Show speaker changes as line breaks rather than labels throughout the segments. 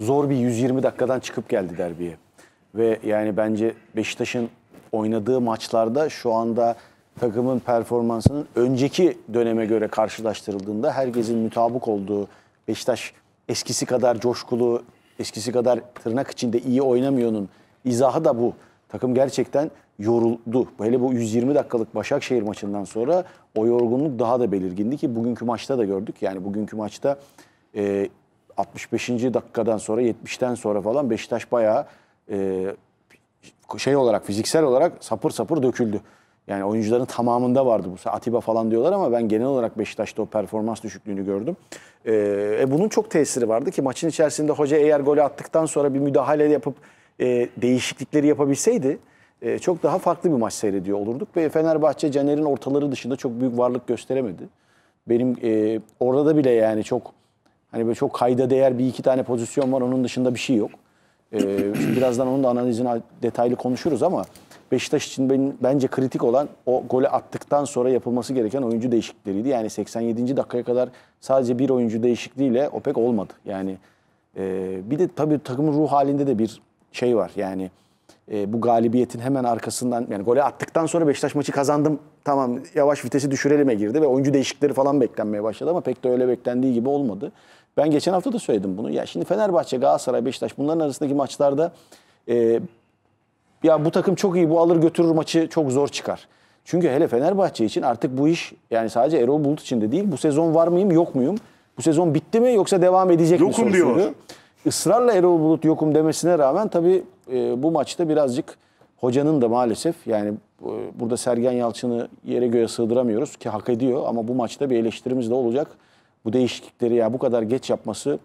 zor bir 120 dakikadan çıkıp geldi derbiye. Ve yani bence Beşiktaş'ın oynadığı maçlarda şu anda takımın performansının önceki döneme göre karşılaştırıldığında herkesin mütabık olduğu Beşiktaş eskisi kadar coşkulu, eskisi kadar tırnak içinde iyi oynamıyor'nun izahı da bu. Takım gerçekten yoruldu. Hele bu 120 dakikalık Başakşehir maçından sonra o yorgunluk daha da belirgindi ki bugünkü maçta da gördük. Yani bugünkü maçta e, 65. dakikadan sonra 70'ten sonra falan Beşiktaş bayağı e, şey olarak fiziksel olarak sapır sapır döküldü. Yani oyuncuların tamamında vardı bu. Atiba falan diyorlar ama ben genel olarak Beşiktaş'ta o performans düşüklüğünü gördüm. Ee, e, bunun çok tesiri vardı ki maçın içerisinde hoca eğer golü attıktan sonra bir müdahale yapıp e, değişiklikleri yapabilseydi e, çok daha farklı bir maç seyrediyor olurduk. Ve Fenerbahçe Caner'in ortaları dışında çok büyük varlık gösteremedi. Benim e, orada da bile yani çok Hani böyle çok kayda değer bir iki tane pozisyon var onun dışında bir şey yok. Ee, birazdan onun da analizini detaylı konuşuruz ama Beşiktaş için benim, bence kritik olan o golü attıktan sonra yapılması gereken oyuncu değişiklikleriydi. Yani 87. dakikaya kadar sadece bir oyuncu değişikliğiyle o pek olmadı. Yani e, bir de tabii takımın ruh halinde de bir şey var. Yani e, bu galibiyetin hemen arkasından yani gole attıktan sonra Beşiktaş maçı kazandım tamam yavaş vitesi düşürelime girdi ve oyuncu değişikleri falan beklenmeye başladı ama pek de öyle beklendiği gibi olmadı. Ben geçen hafta da söyledim bunu. Ya şimdi Fenerbahçe, Galatasaray, Beşiktaş bunların arasındaki maçlarda e, ya bu takım çok iyi bu alır götürür maçı çok zor çıkar. Çünkü hele Fenerbahçe için artık bu iş yani sadece Erol Bulut için de değil bu sezon var mıyım yok muyum? Bu sezon bitti mi yoksa devam edecek yokum mi sorusuydu. Diyor. Israrla Erol Bulut yokum demesine rağmen tabii e, bu maçta birazcık hocanın da maalesef yani e, burada Sergen Yalçın'ı yere göğe sığdıramıyoruz ki hak ediyor ama bu maçta bir eleştirimiz de olacak. Bu değişiklikleri ya yani bu kadar geç yapması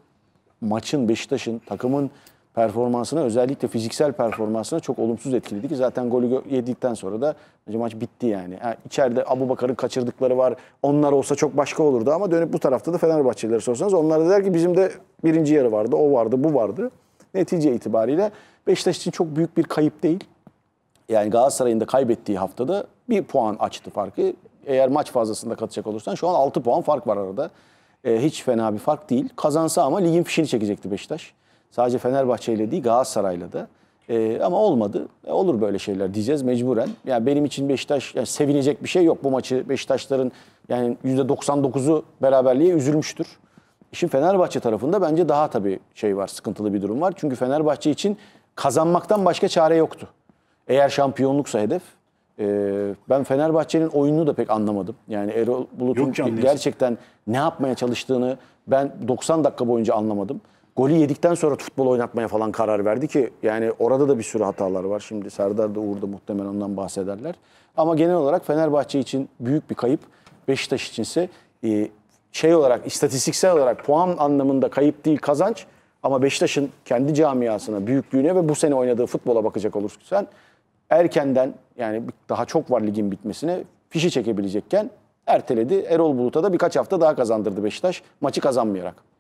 maçın Beşiktaş'ın takımın performansına özellikle fiziksel performansına çok olumsuz etkiledi ki zaten golü yedikten sonra da maç bitti yani. yani içeride Abu Bakar'ın kaçırdıkları var. Onlar olsa çok başka olurdu ama dönüp bu tarafta da Fenerbahçelileri sorsanız onlar da der ki bizim de birinci yarı vardı, o vardı, bu vardı netice itibariyle Beşiktaş için çok büyük bir kayıp değil. Yani Galatasaray'ın da kaybettiği haftada bir puan açtı farkı. Eğer maç fazlasında katacak olursan şu an 6 puan fark var arada. E, hiç fena bir fark değil. Kazansa ama ligin fişini çekecekti Beşiktaş. Sadece Fenerbahçe ile değil Galatasaray'la da. E, ama olmadı. E, olur böyle şeyler diyeceğiz mecburen. Yani benim için Beşiktaş yani sevinecek bir şey yok. Bu maçı Beşiktaşların yani %99'u beraberliğe üzülmüştür. İşin Fenerbahçe tarafında bence daha tabii şey var, sıkıntılı bir durum var. Çünkü Fenerbahçe için kazanmaktan başka çare yoktu. Eğer şampiyonluksa hedef. E, ben Fenerbahçe'nin oyununu da pek anlamadım. Yani Erol Bulut'un gerçekten ne yapmaya çalıştığını ben 90 dakika boyunca anlamadım. Golü yedikten sonra futbol oynatmaya falan karar verdi ki yani orada da bir sürü hatalar var. Şimdi Serdar da Uğur da muhtemelen ondan bahsederler. Ama genel olarak Fenerbahçe için büyük bir kayıp. Beşiktaş içinse ise şey olarak, istatistiksel olarak puan anlamında kayıp değil kazanç. Ama Beşiktaş'ın kendi camiasına, büyüklüğüne ve bu sene oynadığı futbola bakacak olursan erkenden yani daha çok var ligin bitmesine fişi çekebilecekken erteledi. Erol Bulut'a da birkaç hafta daha kazandırdı Beşiktaş maçı kazanmayarak.